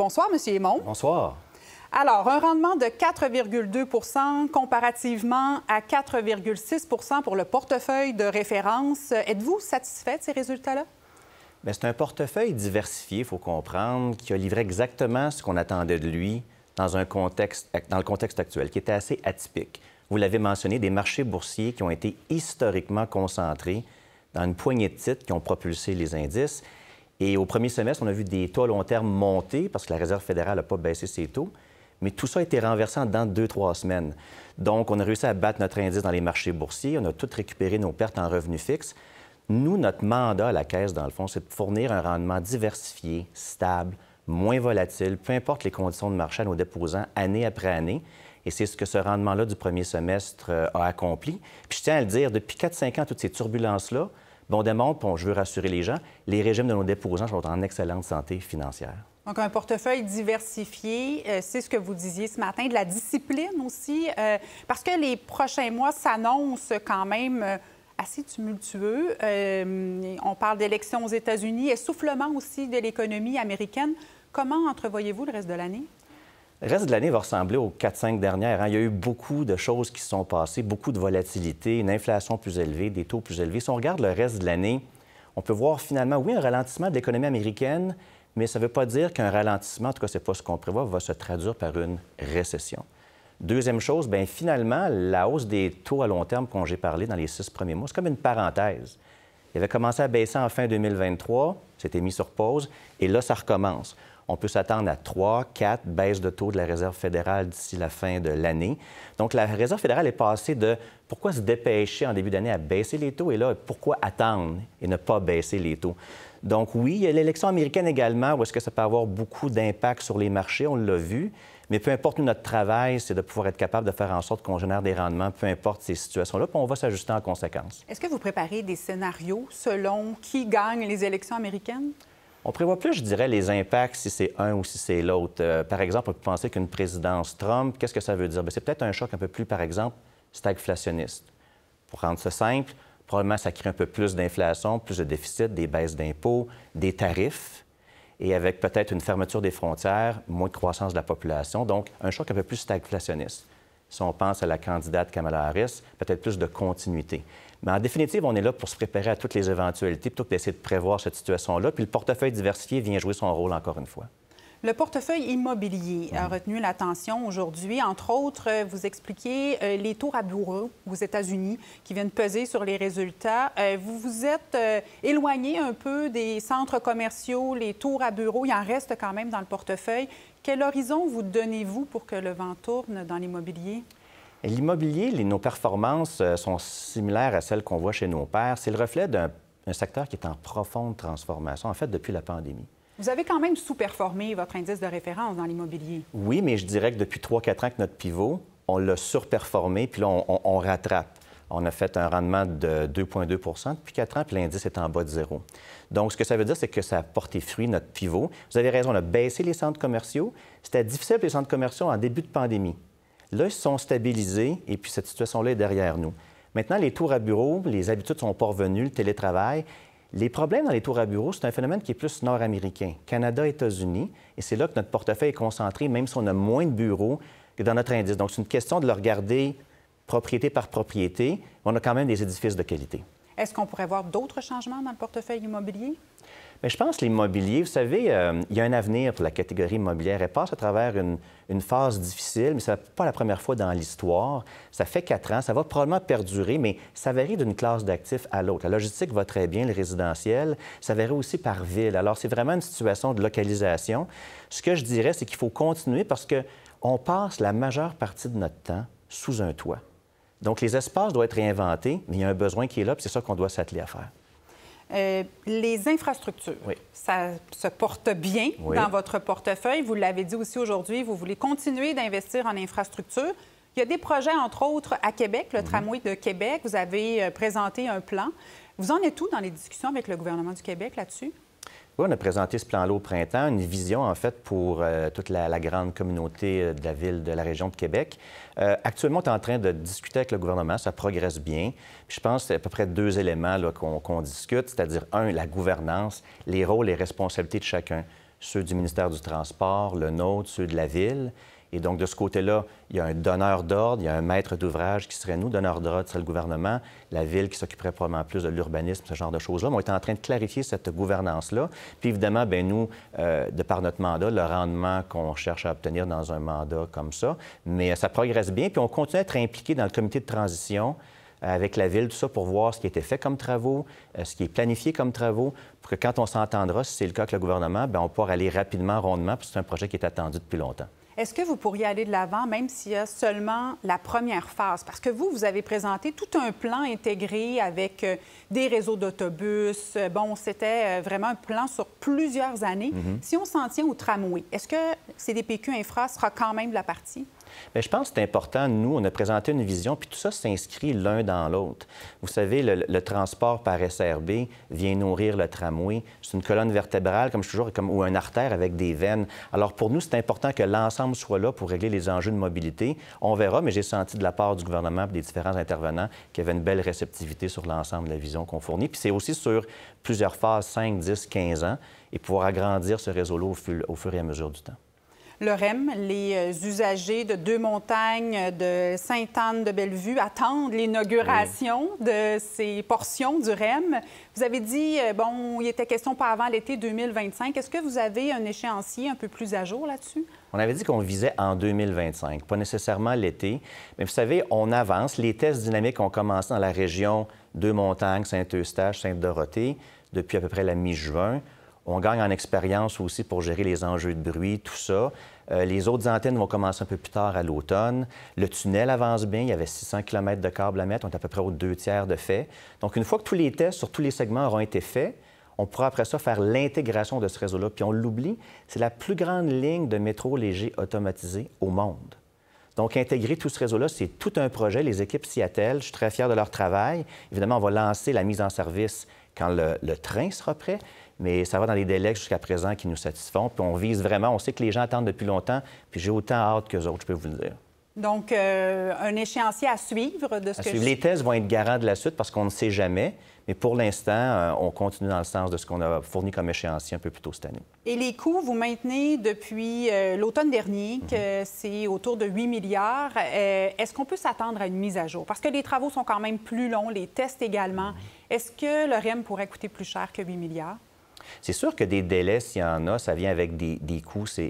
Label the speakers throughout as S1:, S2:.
S1: Bonsoir, M. Aymon. Bonsoir. Alors, un rendement de 4,2 comparativement à 4,6 pour le portefeuille de référence. Êtes-vous satisfait de ces résultats-là?
S2: c'est un portefeuille diversifié, il faut comprendre, qui a livré exactement ce qu'on attendait de lui dans, un contexte, dans le contexte actuel, qui était assez atypique. Vous l'avez mentionné, des marchés boursiers qui ont été historiquement concentrés dans une poignée de titres qui ont propulsé les indices. Et au premier semestre, on a vu des taux à long terme monter parce que la Réserve fédérale n'a pas baissé ses taux. Mais tout ça a été renversé en deux, trois semaines. Donc, on a réussi à battre notre indice dans les marchés boursiers. On a tout récupéré nos pertes en revenus fixes. Nous, notre mandat à la Caisse, dans le fond, c'est de fournir un rendement diversifié, stable, moins volatile, peu importe les conditions de marché à nos déposants, année après année. Et c'est ce que ce rendement-là du premier semestre euh, a accompli. Puis je tiens à le dire, depuis 4-5 ans, toutes ces turbulences-là, bon démontre, Bon, je veux rassurer les gens, les régimes de nos déposants sont en excellente santé financière.
S1: Donc, un portefeuille diversifié, euh, c'est ce que vous disiez ce matin, de la discipline aussi, euh, parce que les prochains mois s'annoncent quand même euh, assez tumultueux. on parle d'élections aux États-Unis, essoufflement aussi de l'économie américaine. Comment entrevoyez-vous le reste de l'année?
S2: Le reste de l'année va ressembler aux 4-5 dernières. Hein. Il y a eu beaucoup de choses qui se sont passées, beaucoup de volatilité, une inflation plus élevée, des taux plus élevés. Si on regarde le reste de l'année, on peut voir finalement, oui, un ralentissement de l'économie américaine, mais ça ne veut pas dire qu'un ralentissement, en tout cas, ce n'est pas ce qu'on prévoit, va se traduire par une récession. Deuxième chose, bien, finalement, la hausse des taux à long terme dont j'ai parlé dans les six premiers mois, c'est comme une parenthèse. Il avait commencé à baisser en fin 2023, c'était mis sur pause, et là, ça recommence on peut s'attendre à trois, quatre baisses de taux de la Réserve fédérale d'ici la fin de l'année. Donc, la Réserve fédérale est passée de pourquoi se dépêcher en début d'année à baisser les taux et là, pourquoi attendre et ne pas baisser les taux. Donc oui, l'élection américaine également, où est-ce que ça peut avoir beaucoup d'impact sur les marchés, on l'a vu. Mais peu importe notre travail, c'est de pouvoir être capable de faire en sorte qu'on génère des rendements, peu importe ces situations-là, puis on va s'ajuster en conséquence.
S1: Est-ce que vous préparez des scénarios selon qui gagne les élections américaines?
S2: On prévoit plus, je dirais, les impacts si c'est un ou si c'est l'autre. Euh, par exemple, on peut penser qu'une présidence Trump, qu'est-ce que ça veut dire? Ben, c'est peut-être un choc un peu plus, par exemple, stagflationniste. Pour rendre ça simple, probablement ça crée un peu plus d'inflation, plus de déficit, des baisses d'impôts, des tarifs, et avec peut-être une fermeture des frontières, moins de croissance de la population, donc un choc un peu plus stagflationniste. Si on pense à la candidate Kamala Harris, peut-être plus de continuité. Mais en définitive, on est là pour se préparer à toutes les éventualités plutôt que d'essayer de prévoir cette situation-là. Puis le portefeuille diversifié vient jouer son rôle encore une fois.
S1: Le portefeuille immobilier a mhm. retenu l'attention aujourd'hui. Entre autres, euh, vous expliquez euh, les tours à bureaux aux États-Unis qui viennent peser sur les résultats. Euh, vous vous êtes éloigné un peu des centres commerciaux, les tours à bureaux. Il en reste quand même dans le portefeuille. Quel horizon vous donnez-vous pour que le vent tourne dans l'immobilier?
S2: L'immobilier, nos performances euh, sont similaires à celles qu'on voit chez nos pairs. C'est le reflet d'un secteur qui est en profonde transformation, en fait, depuis la pandémie.
S1: Vous avez quand même sous-performé votre indice de référence dans l'immobilier.
S2: Oui, mais je dirais que depuis 3-4 ans que notre pivot, on l'a surperformé, puis là, on, on, rattrape. On a fait un rendement de 2,2 depuis 4 ans, puis l'indice est en bas de zéro. Donc, ce que ça veut dire, c'est que ça a porté fruit, notre pivot. Vous avez raison, on a baissé les centres commerciaux. C'était difficile pour les centres commerciaux en début de pandémie. Là, ils se sont stabilisés et puis cette situation-là est derrière nous. Maintenant, les tours à bureaux, les habitudes sont pas revenues, le télétravail. Les problèmes dans les tours à bureaux, c'est un phénomène qui est plus nord-américain, Canada, États-Unis, et c'est là que notre portefeuille est concentré, même si on a moins de bureaux que dans notre indice. Donc, c'est une question de le regarder propriété par propriété. On a quand même des édifices de qualité.
S1: Est-ce qu'on pourrait voir d'autres changements dans le portefeuille immobilier?
S2: Mais je pense que l'immobilier, vous savez, euh, il y a un avenir pour la catégorie immobilière. Elle passe à travers une, une phase difficile, mais ce n'est pas la première fois dans l'histoire. Ça fait quatre ans, ça va probablement perdurer, mais ça varie d'une classe d'actifs à l'autre. La logistique va très bien, le résidentiel, ça varie aussi par ville. Alors, c'est vraiment une situation de localisation. Ce que je dirais, c'est qu'il faut continuer parce qu'on passe la majeure partie de notre temps sous un toit. Donc, les espaces doivent être réinventés, mais il y a un besoin qui est là, puis c'est ça qu'on doit s'atteler à faire.
S1: Euh, les infrastructures, ça se porte bien dans votre portefeuille. Vous l'avez dit aussi aujourd'hui, vous voulez continuer d'investir en infrastructures. Il y a des projets, entre autres, à Québec, le mhm. tramway de Québec. Vous avez euh, présenté un plan. Vous en êtes où dans les discussions avec le gouvernement du Québec là-dessus?
S2: on a présenté ce plan-là au printemps, une vision en fait pour euh, toute la, grande communauté euh, de la ville, de la région de Québec. Euh, actuellement, on est en train de discuter avec le gouvernement, ça progresse bien. je pense y a à peu près deux éléments qu'on discute, c'est-à-dire un, la gouvernance, les rôles et responsabilités de chacun, ceux du ministère du Transport, le nôtre, ceux de la ville. Et donc, de ce côté-là, il y a un donneur d'ordre, il y a un maître d'ouvrage qui serait nous, donneur d'ordre serait le gouvernement, la ville qui s'occuperait probablement plus de l'urbanisme, ce genre de choses-là. Mais on est en train de clarifier cette gouvernance-là. Puis évidemment, bien, nous, euh, de par notre mandat, le rendement qu'on cherche à obtenir dans un mandat comme ça, mais ça progresse bien. Puis on continue à être impliqué dans le comité de transition euh, avec la ville, tout ça, pour voir ce qui a été fait comme travaux, euh, ce qui est planifié comme travaux, pour que quand on s'entendra, si c'est le cas avec le gouvernement, bien, on pourra aller rapidement, rondement, parce c'est un projet qui est attendu depuis longtemps.
S1: Est-ce que vous pourriez aller de l'avant, même s'il y a seulement la première phase? Parce que vous, vous avez présenté tout un plan intégré avec euh, des réseaux d'autobus. Euh, bon, c'était euh, vraiment un plan sur plusieurs années. Mm-hmm. Si on s'en tient au tramway, est-ce que CDPQ Infra sera quand même de la partie?
S2: Mais je pense que c'est important, nous, on a présenté une vision, puis tout ça s'inscrit l'un dans l'autre. Vous savez, le, transport par SRB vient nourrir le tramway. C'est une colonne vertébrale, comme je toujours, comme, ou un artère avec des veines. Alors pour nous, c'est important que l'ensemble soit là pour régler les enjeux de mobilité. On verra, mais j'ai senti de la part du gouvernement des différents intervenants qu'il y avait une belle réceptivité sur l'ensemble de la vision qu'on fournit. Puis c'est aussi sur plusieurs phases, 5, 10, 15 ans, et pouvoir agrandir ce réseau-là au fur et à mesure du temps
S1: le REM. Les euh, usagers de Deux-Montagnes, de Sainte-Anne-de-Bellevue attendent l'inauguration de ces portions du REM. Vous avez dit, euh, bon, il était question pas avant l'été 2025. Est-ce que vous avez un échéancier un peu plus à jour là-dessus?
S2: On avait dit qu'on visait en 2025, pas nécessairement l'été. Mais vous savez, on avance. Les tests dynamiques ont commencé dans la région Deux-Montagnes, Saint-Eustache, Sainte-Dorothée depuis à peu près la mi-juin. On gagne en expérience aussi pour gérer les enjeux de bruit, tout ça. Euh, les autres antennes vont commencer un peu plus tard à l'automne. Le tunnel avance bien. Il y avait 600 km de câbles à mettre. On est à peu près aux deux tiers de fait. Donc, une fois que tous les tests sur tous les segments auront été faits, on pourra après ça faire l'intégration de ce réseau-là. Puis on l'oublie, c'est la plus grande ligne de métro léger automatisé au monde. Donc, intégrer tout ce réseau-là, c'est tout un projet. Les équipes s'y attellent. Je suis très fier de leur travail. Évidemment, on va lancer la mise en service quand le train sera prêt, mais ça va dans les délais jusqu'à présent qui nous satisfont. Puis on vise vraiment, on sait que les gens attendent depuis longtemps, puis j'ai autant hâte qu'eux autres, je peux vous le dire.
S1: Donc, euh, un échéancier à suivre de ce à suivre. Les
S2: tests vont être garants de la suite parce qu'on ne sait jamais, mais pour l'instant, euh, on continue dans le sens de ce qu'on a fourni comme échéancier un peu plus tôt cette année.
S1: Et les coûts, vous maintenez depuis euh, l'automne dernier mhm. que c'est autour de 8 milliards. Est-ce qu'on peut s'attendre à une mise à jour? Parce que les travaux sont quand même plus longs, les tests également. Mhm. Est-ce que le REM pourrait coûter plus cher que 8 milliards?
S2: C'est sûr que des délais, s'il y en a, ça vient avec des, des coûts, ça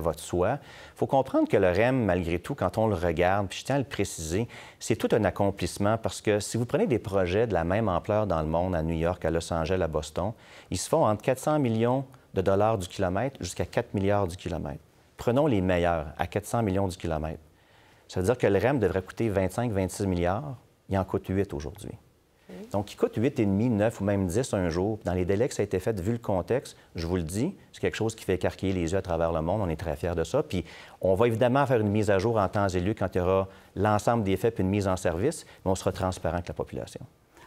S2: va de soi. Il faut comprendre que le REM, malgré tout, quand on le regarde, puis je tiens à le préciser, c'est tout un accomplissement parce que si vous prenez des projets de la même ampleur dans le monde, à New York, à Los Angeles, à Boston, ils se font entre 400 millions de dollars du kilomètre jusqu'à 4 milliards du kilomètre. Prenons les meilleurs à 400 millions du kilomètre. Ça veut dire que le REM devrait coûter 25-26 milliards. Il en coûte 8 aujourd'hui. Donc, il coûte 8,5, 9 ou même 10 un jour. Dans les délais que ça a été fait, vu le contexte, je vous le dis, c'est quelque chose qui fait écarquiller les yeux à travers le monde. On est très fiers de ça. Puis, on va évidemment faire une mise à jour en temps et lieu quand il y aura l'ensemble des faits puis une mise en service, mais on sera transparent avec la population.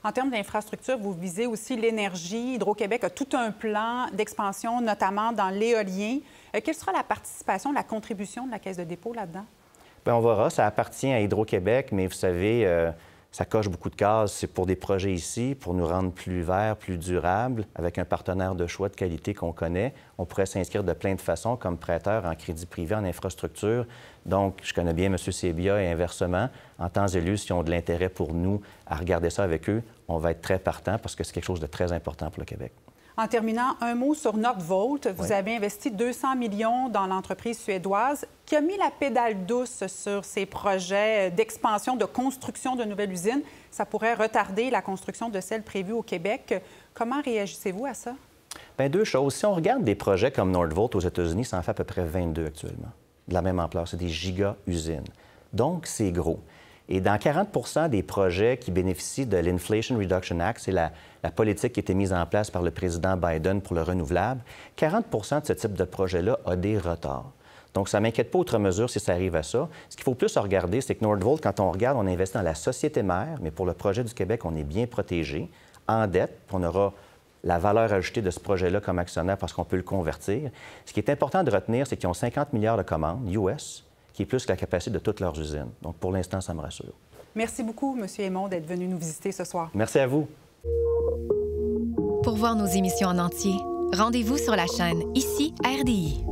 S1: En termes d'infrastructure, vous visez aussi l'énergie. Hydro-Québec a tout un plan d'expansion, notamment dans l'éolien. Euh, quelle sera la participation, la contribution de la Caisse de dépôt là-dedans?
S2: Bien, on verra. Ça appartient à Hydro-Québec, mais vous savez, euh, ça coche beaucoup de cases. C'est pour des projets ici, pour nous rendre plus verts, plus durables, avec un partenaire de choix de qualité qu'on connaît. On pourrait s'inscrire de plein de façons, comme prêteur en crédit privé, en infrastructure. Donc, je connais bien M. Sebia et inversement, en temps élu, s'ils ont de l'intérêt pour nous à regarder ça avec eux, on va être très partant parce que c'est quelque chose de très important pour le Québec. En
S1: terminant, un mot sur Nordvolt. Vous avez investi 200 millions dans l'entreprise suédoise qui a mis la pédale douce sur ses projets d'expansion, de construction de nouvelles usines. Ça pourrait retarder la construction de celles prévues au Québec. Comment réagissez-vous à ça?
S2: Bien, deux choses. Si on regarde des projets comme Nordvolt aux États-Unis, ça en fait à peu près 22 actuellement, de la même ampleur. C'est des giga-usines. Donc, c'est gros. Et dans 40 des projets qui bénéficient de l'Inflation Reduction Act, c'est la, politique qui a été mise en place par le président Biden pour le renouvelable, 40 de ce type de projet-là a des retards. Donc, ça ne m'inquiète pas outre mesure si ça arrive à ça. Ce qu'il faut plus regarder, c'est que Nordvolt, quand on regarde, on investit dans la société mère, mais pour le projet du Québec, on est bien protégé, en dette, puis on aura la valeur ajoutée de ce projet-là comme actionnaire parce qu'on peut le convertir. Ce qui est important de retenir, c'est qu'ils ont 50 milliards de commandes US qui est plus que la capacité de toutes leurs usines. Donc, pour l'instant, ça me rassure.
S1: Merci beaucoup, M. Aymon, d'être venu nous visiter ce soir.
S2: Merci à vous. Pour voir nos émissions en entier, rendez-vous sur la chaîne Ici RDI.